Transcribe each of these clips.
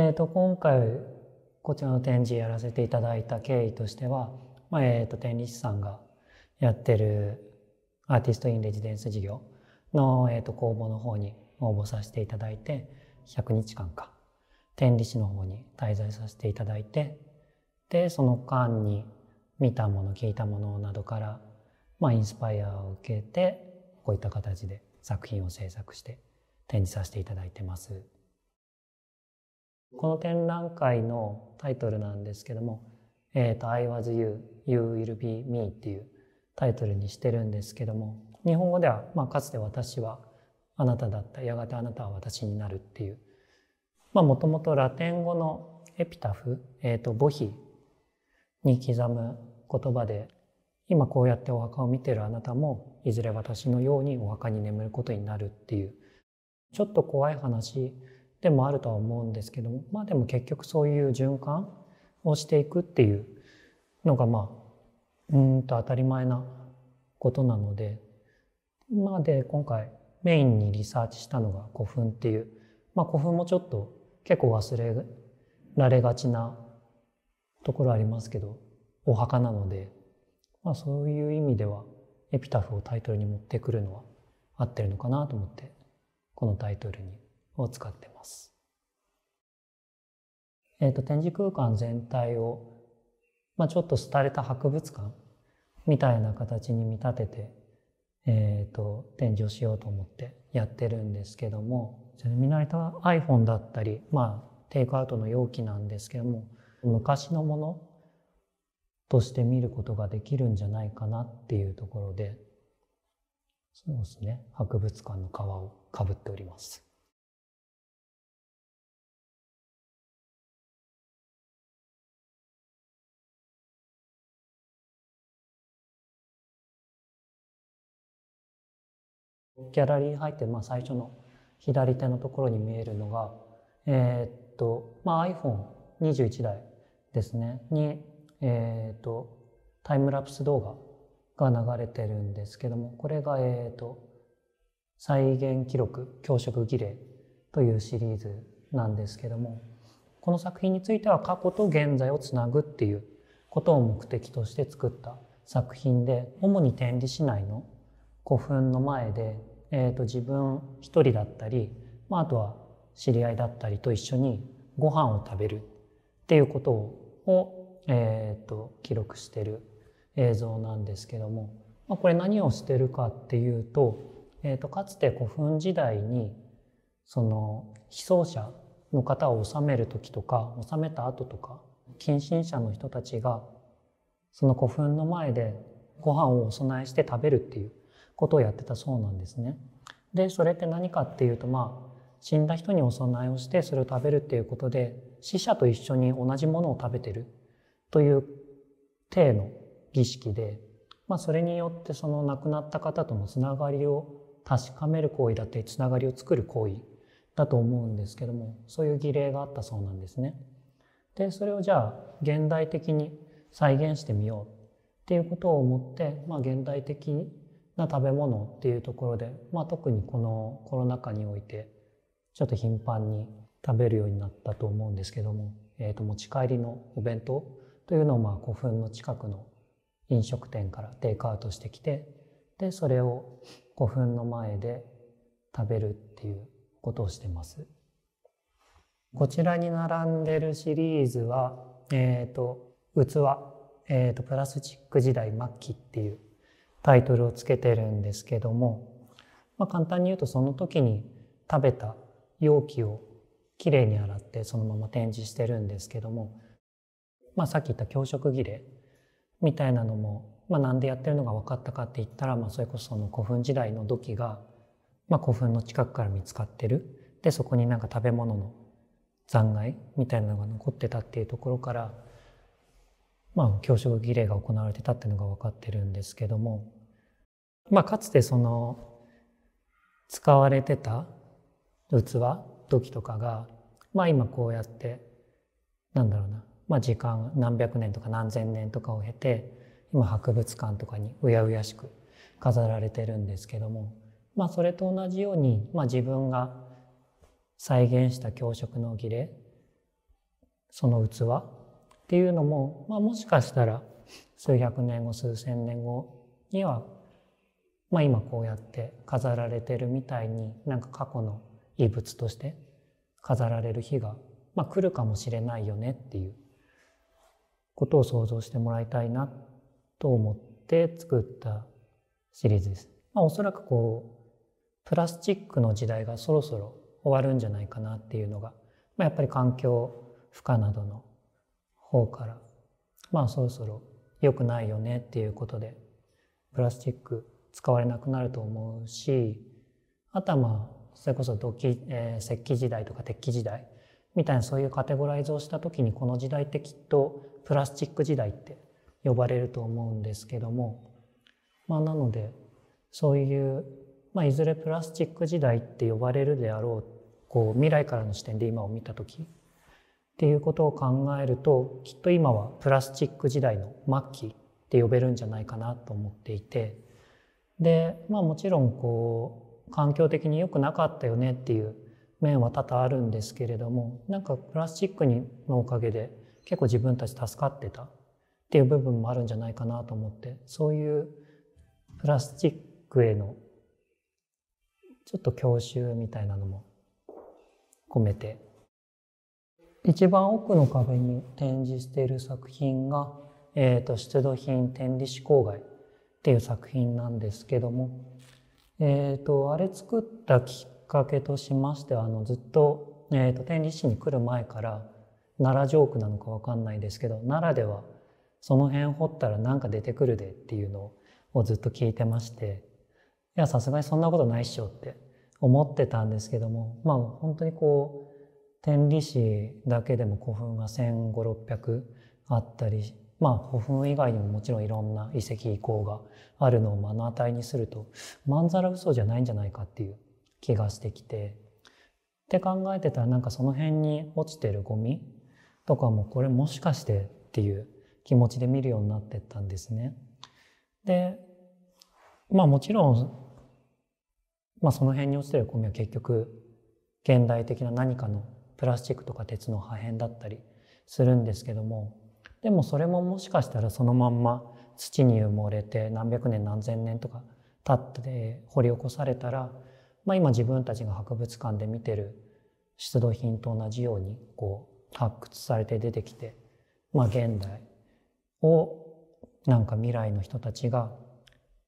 えーと、今回こちらの展示やらせていただいた経緯としては、まあ、えっと、天理士さんがやってるアーティスト・イン・レジデンス事業の、えーと、公募の方に応募させていただいて100日間か天理市の方に滞在させていただいてでその間に見たもの聞いたものなどから、まあ、インスパイアを受けてこういった形で作品を制作して展示させていただいてます。この展覧会のタイトルなんですけども「えーと、I was you, you will be me」っていうタイトルにしてるんですけども日本語では、まあ、かつて「私はあなただったやがてあなたは私になる」っていうもともとラテン語のエピタフ、えーと、と母碑に刻む言葉で今こうやってお墓を見てるあなたもいずれ私のようにお墓に眠ることになるっていうちょっと怖い話でもあるとは思うんですけどもまあでも結局そういう循環をしていくっていうのがまあうんと当たり前なことなのでまあで今回メインにリサーチしたのが古墳っていう、まあ、古墳もちょっと結構忘れられがちなところありますけどお墓なので、まあ、そういう意味ではエピタフをタイトルに持ってくるのは合ってるのかなと思ってこのタイトルにを使ってます。えっ、ー、と、展示空間全体を、まあ、ちょっと廃れた博物館みたいな形に見立てて、えっ、ー、と、展示をしようと思ってやってるんですけども、見慣れた iPhone だったり、まあ、テイクアウトの容器なんですけども、昔のものとして見ることができるんじゃないかなっていうところで、そうですね、博物館の皮をかぶっております。ギャラリーに入って、まあ、最初の左手のところに見えるのが、えー、っと、まあ、iPhone21 台ですね、に、えー、っと、タイムラプス動画が流れてるんですけども、これが、えー、っと、再現記録、教職儀礼というシリーズなんですけども、この作品については過去と現在をつなぐっていうことを目的として作った作品で、主に天理市内の古墳の前で、えー、と自分一人だったり、まあ、あとは知り合いだったりと一緒にご飯を食べるっていうことを、えー、と記録してる映像なんですけども、まあ、これ何をしてるかっていうと,、えー、とかつて古墳時代にその被葬者の方を治める時とか治めた後とか近親者の人たちがその古墳の前でご飯をお供えして食べるっていうことをやってたそうなんですね。でそれって何かっていうとまあ死んだ人にお供えをしてそれを食べるっていうことで死者と一緒に同じものを食べてるという体の儀式で、まあ、それによってその亡くなった方とのつながりを確かめる行為だってつながりを作る行為だと思うんですけどもそういう儀礼があったそうなんですね。でそれをじゃあ現代的に再現してみようっていうことを思って、まあ、現代的な食べ物っていうところで、まあ、特にこのコロナ禍においてちょっと頻繁に食べるようになったと思うんですけども、えー、と持ち帰りのお弁当というのをまあ古墳の近くの飲食店からテイクアウトしてきてでそれを古墳の前で食べるっていうことをしてます。こちらに並んでるシリーズは、えーと、器、えーとプラスチック時代末期っていうタイトルをつけてるんですけども、まあ、簡単に言うとその時に食べた容器をきれいに洗ってそのまま展示してるんですけども、まあ、さっき言った教職儀礼みたいなのも、まあ、なんでやってるのが分かったかって言ったら、まあ、それこそその古墳時代の土器が、まあ、古墳の近くから見つかってるでそこになんか食べ物の残骸みたいなのが残ってたっていうところからまあ、教職儀礼が行われてたっていうのが分かってるんですけども、まあ、かつてその使われてた器土器とかが、まあ、今こうやってなんだろうな、まあ、時間何百年とか何千年とかを経て今博物館とかにうやうやしく飾られてるんですけども、まあ、それと同じように、まあ、自分が再現した教職の儀礼その器っていうのも、まあ、もしかしたら数百年後数千年後には、まあ、今こうやって飾られてるみたいになんか過去の遺物として飾られる日が、まあ、来るかもしれないよねっていうことを想像してもらいたいなと思って作ったシリーズです。まあ、おそらくこうプラスチックの時代がそろそろ終わるんじゃないかなっていうのが、まあ、やっぱり環境負荷などの方からまあそろそろ良くないよねっていうことでプラスチック使われなくなると思うしあとはまあそれこそ土器、えー、石器時代とか鉄器時代みたいなそういうカテゴライズをした時にこの時代ってきっとプラスチック時代って呼ばれると思うんですけどもまあなのでそういう、まあ、いずれプラスチック時代って呼ばれるであろうこう未来からの視点で今を見た時っていうことを考えるときっと今はプラスチック時代の末期って呼べるんじゃないかなと思っていてでまあもちろんこう環境的に良くなかったよねっていう面は多々あるんですけれどもなんかプラスチックのおかげで結構自分たち助かってたっていう部分もあるんじゃないかなと思ってそういうプラスチックへのちょっと郷愁みたいなのも込めて一番奥の壁に展示している作品が、えーと、出土品展示志向外っていう作品なんですけども、えーと、あれ作ったきっかけとしましてはあのずっと,、えーと、展示室に来る前から奈良ジョークなのか分かんないですけど奈良ではその辺掘ったら何か出てくるでっていうのをずっと聞いてましていやさすがにそんなことないっしょって思ってたんですけどもまあ本当にこう天理市だけでも古墳が1500600あったりまあ古墳以外にももちろんいろんな遺跡遺構があるのを目の当たりにするとまんざら嘘じゃないんじゃないかっていう気がしてきてって考えてたらなんかその辺に落ちてるゴミとかもこれもしかしてっていう気持ちで見るようになってったんですね。でまあもちろん、まあ、その辺に落ちてるゴミは結局現代的な何かのプラスチックとか鉄の破片だったりするんですけどもでもそれももしかしたらそのまんま土に埋もれて何百年何千年とか経って掘り起こされたら、まあ、今自分たちが博物館で見てる出土品と同じようにこう発掘されて出てきて、まあ、現代をなんか未来の人たちが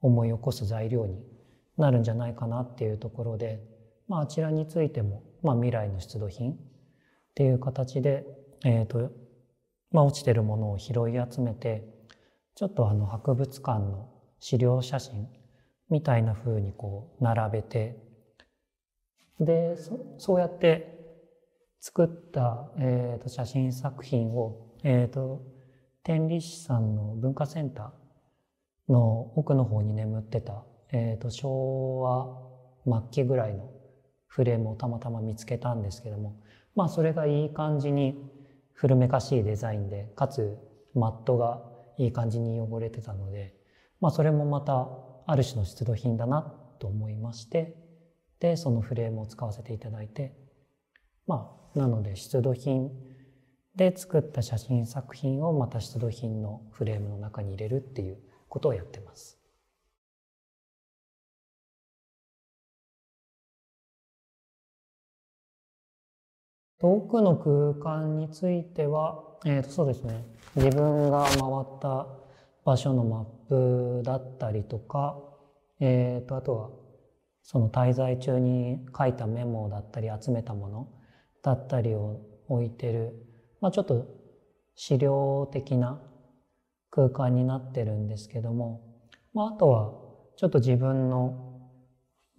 思い起こす材料になるんじゃないかなっていうところで、まあ、あちらについても、まあ、未来の出土品っていう形で、えーとまあ、落ちてるものを拾い集めてちょっとあの博物館の資料写真みたいな風にこう並べてでそうやって作った、えー、と写真作品を、えーと、天理市さんの文化センターの奥の方に眠ってた、えーと、と昭和末期ぐらいのフレームをたまたま見つけたんですけどもまあそれがいい感じに古めかしいデザインでかつマットがいい感じに汚れてたので、まあ、それもまたある種の出土品だなと思いましてでそのフレームを使わせていただいてまあなので出土品で作った写真作品をまた出土品のフレームの中に入れるっていうことをやってます。遠くの空間については、えー、とそうですね自分が回った場所のマップだったりとか、えー、とあとはその滞在中に書いたメモだったり集めたものだったりを置いてる、まあ、ちょっと資料的な空間になってるんですけども、まあ、あとはちょっと自分の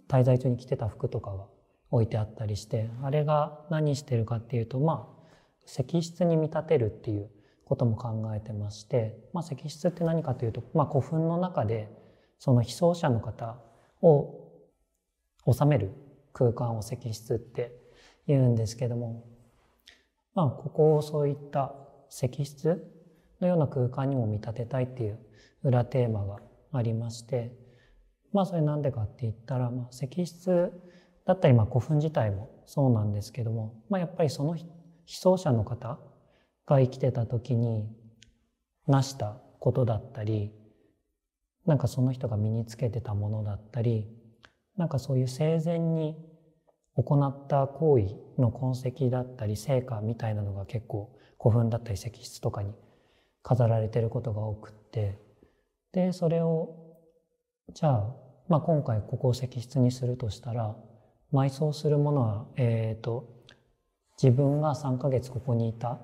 滞在中に着てた服とかは置いてあったりしてあれが何してるかっていうとまあ石室に見立てるっていうことも考えてまして、まあ、石室って何かというと、まあ、古墳の中でその被葬者の方を収める空間を石室って言うんですけども、まあ、ここをそういった石室のような空間にも見立てたいっていう裏テーマがありまして、まあ、それなんでかって言ったら、まあ、石室だったり、まあ、古墳自体もそうなんですけども、まあ、やっぱりその被葬者の方が生きてた時に成したことだったりなんかその人が身につけてたものだったりなんかそういう生前に行った行為の痕跡だったり成果みたいなのが結構古墳だったり石室とかに飾られてることが多くってでそれをじゃあ,、まあ今回ここを石室にするとしたら埋葬するものは、えーと、自分が3ヶ月ここにいた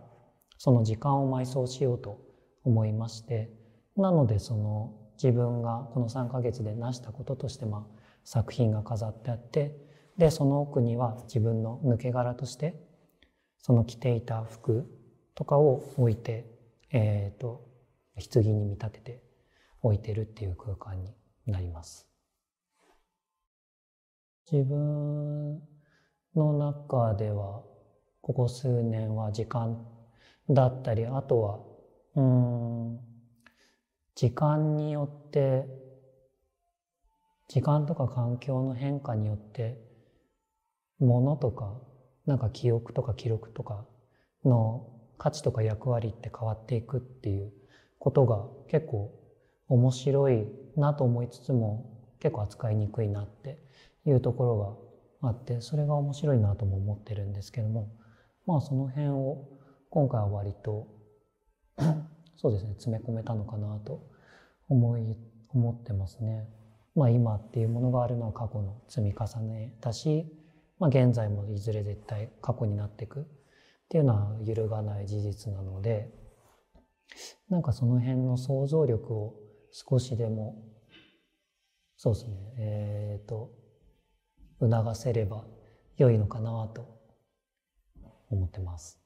その時間を埋葬しようと思いましてなのでその自分がこの3ヶ月で成したこととして、まあ、作品が飾ってあってでその奥には自分の抜け殻としてその着ていた服とかを置いて、えーと棺に見立てて置いてるっていう空間になります。自分の中ではここ数年は時間だったりあとはうん時間によって時間とか環境の変化によってものとかなんか記憶とか記録とかの価値とか役割って変わっていくっていうことが結構面白いなと思いつつも結構扱いにくいなっていうところがあってそれが面白いなとも思ってるんですけどもまあその辺を今回は割と そうですね詰め込めたのかなと思い思ってますね。まあ、今っていうものがあるのは過去の積み重ねだし、まあ、現在もいずれ絶対過去になっていくっていうのは揺るがない事実なのでなんかその辺の想像力を少しでもそうですねえっ、ー、と促せれば良いのかなと思ってます。